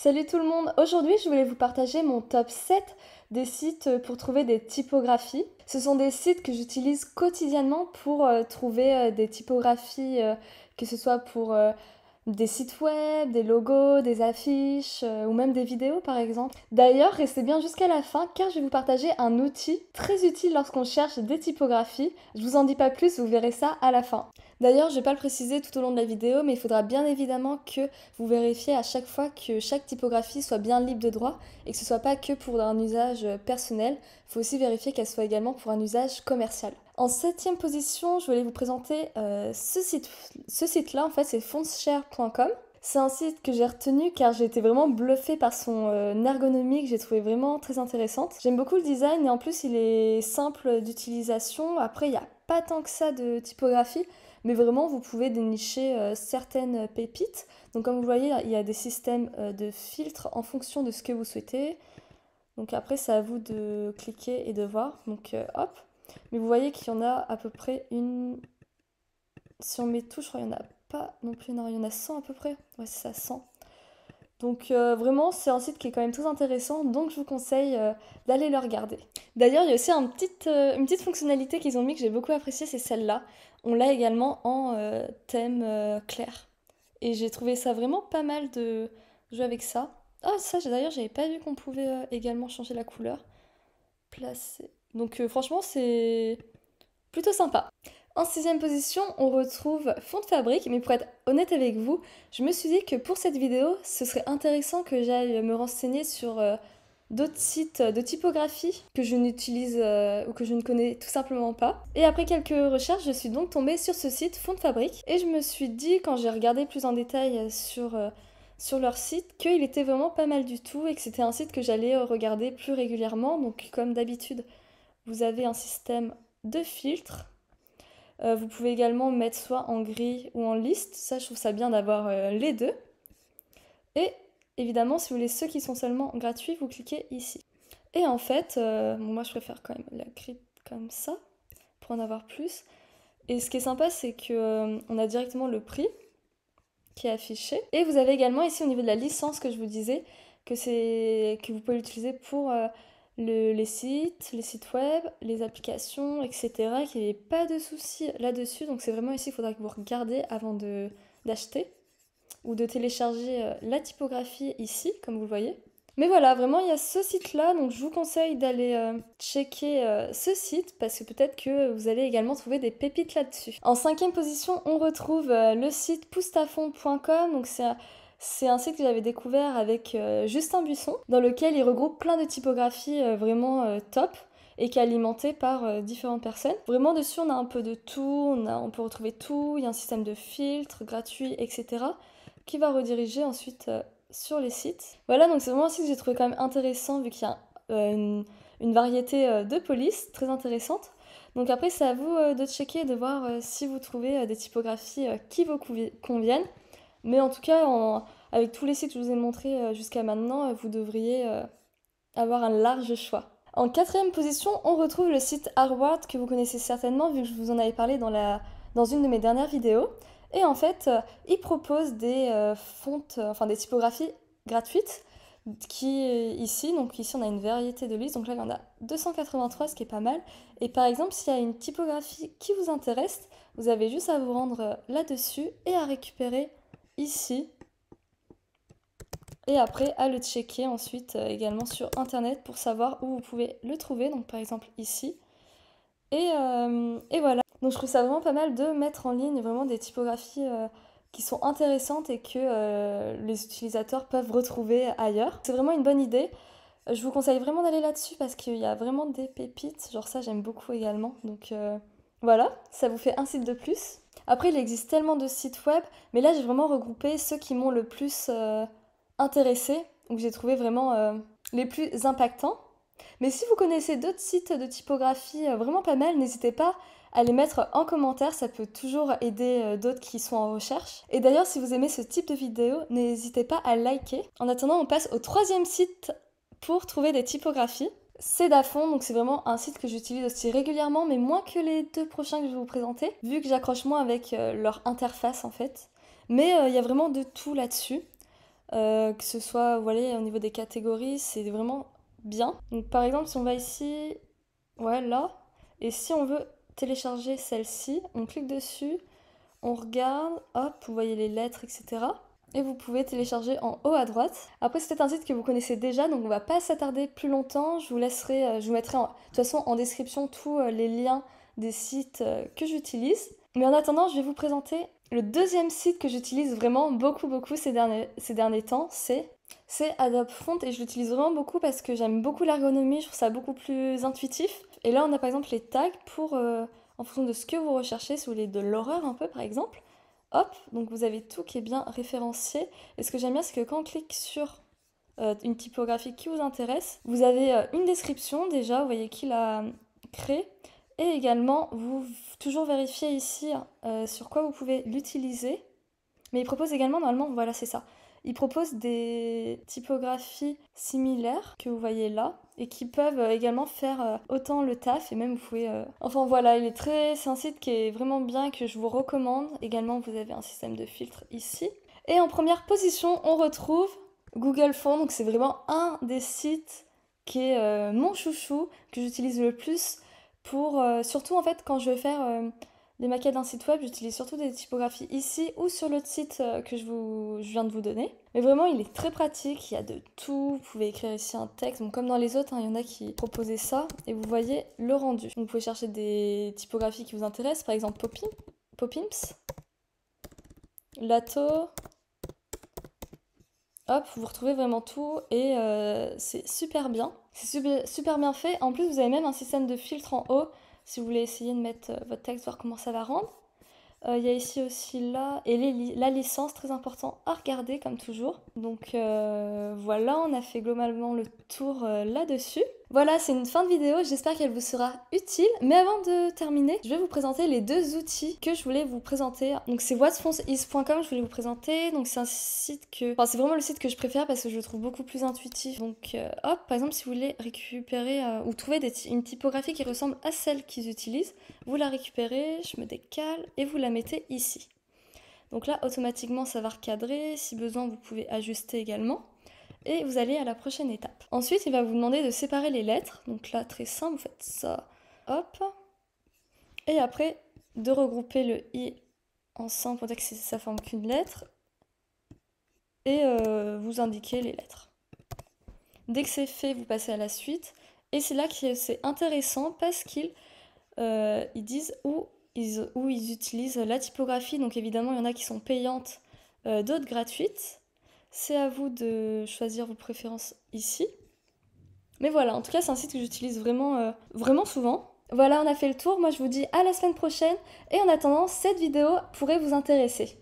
Salut tout le monde, aujourd'hui je voulais vous partager mon top 7 des sites euh, pour trouver des typographies. Ce sont des sites que j'utilise quotidiennement pour euh, trouver euh, des typographies, que ce soit pour des sites web, des logos, des affiches ou même des vidéos par exemple. D'ailleurs, restez bien jusqu'à la fin car je vais vous partager un outil très utile lorsqu'on cherche des typographies. Je vous en dis pas plus, vous verrez ça à la fin. D'ailleurs, je vais pas le préciser tout au long de la vidéo, mais il faudra bien évidemment que vous vérifiez à chaque fois que chaque typographie soit bien libre de droit et que ce soit pas que pour un usage personnel. Il faut aussi vérifier qu'elle soit également pour un usage commercial. En septième position, je voulais vous présenter euh, ce site. Ce site-là, en fait, c'est fontshare.com. C'est un site que j'ai retenu car j'ai été vraiment bluffée par son euh, ergonomie que j'ai trouvé vraiment très intéressante. J'aime beaucoup le design et en plus il est simple d'utilisation. Après il n'y a pas tant que ça de typographie. Mais vraiment, vous pouvez dénicher euh, certaines pépites. Donc comme vous voyez, il y a des systèmes euh, de filtres en fonction de ce que vous souhaitez. Donc après, c'est à vous de cliquer et de voir. Donc euh, hop. Mais vous voyez qu'il y en a à peu près une... on met tout, je crois qu'il n'y en a pas non plus. Non, il y en a 100 à peu près. Ouais, c'est ça, 100. Donc euh, vraiment, c'est un site qui est quand même très intéressant, donc je vous conseille euh, d'aller le regarder. D'ailleurs, il y a aussi euh, une petite fonctionnalité qu'ils ont mis que j'ai beaucoup apprécié, c'est celle-là. On l'a également en thème clair. Et j'ai trouvé ça vraiment pas mal de jouer avec ça. Ah ça, d'ailleurs, j'avais pas vu qu'on pouvait également changer la couleur. Placer. Donc franchement, c'est plutôt sympa. En sixième position, on retrouve Fond de Fabrique, mais pour être honnête avec vous, je me suis dit que pour cette vidéo, ce serait intéressant que j'aille me renseigner sur euh, d'autres sites euh, de typographie que je n'utilise euh, ou que je ne connais tout simplement pas. Et après quelques recherches, je suis donc tombée sur ce site Fond de Fabrique, et je me suis dit, quand j'ai regardé plus en détail sur... sur leur site qu'il était vraiment pas mal du tout et que c'était un site que j'allais regarder plus régulièrement. Donc comme d'habitude, vous avez un système de filtres euh, vous pouvez également mettre soit en gris ou en liste. Ça, je trouve ça bien d'avoir euh, les deux. Et évidemment, si vous voulez ceux qui sont seulement gratuits, vous cliquez ici. Et en fait, euh, moi je préfère quand même la grille comme ça pour en avoir plus. Et ce qui est sympa, c'est qu'on on a directement le prix qui est affiché. Et vous avez également ici au niveau de la licence que je vous disais que c'est que vous pouvez l'utiliser pour les sites, les sites web, les applications, etc. Qu'il n'y ait pas de soucis là-dessus. Donc c'est vraiment ici qu'il faudra que vous regardez avant de, d'acheter ou de télécharger euh, la typographie ici, comme vous le voyez. Mais voilà, vraiment, il y a ce site-là, donc je vous conseille d'aller euh, checker euh, ce site parce que peut-être que vous allez également trouver des pépites là-dessus. En cinquième position, on retrouve le site poustafond.com, donc c'est c'est un site que j'avais découvert avec euh, Justin Buisson, dans lequel il regroupe plein de typographies euh, vraiment euh, top et qui est alimenté par différentes personnes. Vraiment dessus, on a un peu de tout, on, peut retrouver tout, il y a un système de filtres gratuit, etc., qui va rediriger ensuite sur les sites. Voilà, donc c'est vraiment un site que j'ai trouvé quand même intéressant vu qu'il y a une, variété de polices très intéressante. Donc après, c'est à vous de checker de voir si vous trouvez des typographies qui vous conviennent. Mais en tout cas, avec tous les sites que je vous ai montrés euh, jusqu'à maintenant, euh, vous devriez euh, avoir un large choix. En quatrième position, on retrouve le site Harvard que vous connaissez certainement vu que je vous en avais parlé dans, la, dans une de mes dernières vidéos. Et en fait, il propose des fontes, enfin des typographies gratuites qui ici, donc ici on a une variété de listes, donc là il y en a 283, ce qui est pas mal. Et par exemple, s'il y a une typographie qui vous intéresse, vous avez juste à vous rendre là-dessus et à récupérer ici. Et après, à le checker ensuite euh, également sur Internet pour savoir où vous pouvez le trouver. Donc par exemple ici. Euh, et, voilà. Donc je trouve ça vraiment pas mal de mettre en ligne vraiment des typographies euh, qui sont intéressantes et que les utilisateurs peuvent retrouver ailleurs. C'est vraiment une bonne idée. Je vous conseille vraiment d'aller là-dessus parce qu'il y a vraiment des pépites. Genre ça, j'aime beaucoup également. Donc... Voilà, ça vous fait un site de plus. Après, il existe tellement de sites web, mais là, j'ai vraiment regroupé ceux qui m'ont le plus euh, intéressé, ou que j'ai trouvé vraiment euh, les plus impactants. Mais si vous connaissez d'autres sites de typographie euh, vraiment pas mal, n'hésitez pas à les mettre en commentaire, ça peut toujours aider d'autres qui sont en recherche. Et d'ailleurs, si vous aimez ce type de vidéo, n'hésitez pas à liker. En attendant, on passe au troisième site pour trouver des typographies. C'est DAFON, donc c'est vraiment un site que j'utilise aussi régulièrement, mais moins que les deux prochains que je vais vous présenter, vu que j'accroche moins avec euh, leur interface en fait. Mais euh, il y a vraiment de tout là-dessus. Euh, que ce soit voilà, au niveau des catégories, c'est vraiment bien. Donc, par exemple, si on va ici, voilà, et si on veut télécharger celle-ci, on clique dessus, on regarde, hop, vous voyez les lettres, etc et vous pouvez télécharger en haut à droite. Après c'était un site que vous connaissez déjà donc on va pas s'attarder plus longtemps. Je vous laisserai, euh, je vous mettrai en, de toute façon en description tous euh, les liens des sites euh, que j'utilise. Mais en attendant je vais vous présenter le deuxième site que j'utilise vraiment beaucoup beaucoup ces derniers, ces derniers temps, c'est c'est Adobe Font et je l'utilise vraiment beaucoup parce que j'aime beaucoup l'ergonomie, je trouve ça beaucoup plus intuitif. Et là on a par exemple les tags pour en fonction de ce que vous recherchez, si vous voulez de l'horreur un peu par exemple, Hop, donc vous avez tout qui est bien référencié. Et ce que j'aime bien, c'est que quand on clique sur euh, une typographie qui vous intéresse, vous avez euh, une description déjà, vous voyez qui l'a créé Et également, vous toujours vérifier ici hein, euh, sur quoi vous pouvez l'utiliser. Mais il propose également, normalement, voilà, c'est ça. Il propose des typographies similaires que vous voyez là, et qui peuvent euh, également faire euh, autant le taf et même vous pouvez... Euh, enfin voilà, il est très... c'est un site qui est vraiment bien que je vous recommande. Également, vous avez un système de filtre ici. Et en première position, on retrouve Google Fonts, Donc c'est vraiment un des sites qui est mon chouchou, que j'utilise le plus pour... surtout en fait quand je veux faire... Les maquettes d'un site web, j'utilise surtout des typographies ici ou sur le site euh, que je, vous, viens de vous donner. Mais vraiment, il est très pratique, il y a de tout. Vous pouvez écrire ici un texte, comme dans les autres, hein, il y en a qui proposaient ça. Et vous voyez le rendu. vous pouvez chercher des typographies qui vous intéressent, par exemple Popimps, Lato. Hop, vous retrouvez vraiment tout et euh, c'est super bien. C'est super bien fait. En plus, vous avez même un système de filtre en haut si vous voulez essayer de mettre euh, votre texte, voir comment ça va rendre. Euh, il y a ici aussi là, et la licence, très important à regarder comme toujours. Donc euh, voilà, on a fait globalement le tour là-dessus. Voilà, c'est une fin de vidéo, j'espère qu'elle vous sera utile. Mais avant de terminer, je vais vous présenter les deux outils que je voulais vous présenter. Donc c'est whatfonceis.com, je voulais vous présenter. Donc c'est un site que... Enfin, c'est vraiment le site que je préfère parce que je le trouve beaucoup plus intuitif. Donc euh, hop, par exemple, si vous voulez récupérer euh, ou trouver une typographie qui ressemble à celle qu'ils utilisent, vous la récupérez, je me décale et vous la mettez ici. Donc là, automatiquement, ça va recadrer. Si besoin, vous pouvez ajuster également et vous allez à la prochaine étape. Ensuite, il va vous demander de séparer les lettres. Donc là, très simple, vous faites ça, hop. Et après, de regrouper le i ensemble pour que ça forme qu'une lettre. Et euh, vous indiquez les lettres. Dès que c'est fait, vous passez à la suite. Et c'est là que c'est intéressant parce qu'ils euh, ils disent où ils, utilisent la typographie. Donc évidemment, il y en a qui sont payantes, euh, d'autres gratuites. C'est à vous de choisir vos préférences ici. Mais voilà, en tout cas, c'est un site que j'utilise vraiment, euh, vraiment souvent. Voilà, on a fait le tour. Moi, je vous dis à la semaine prochaine. Et en attendant, cette vidéo pourrait vous intéresser.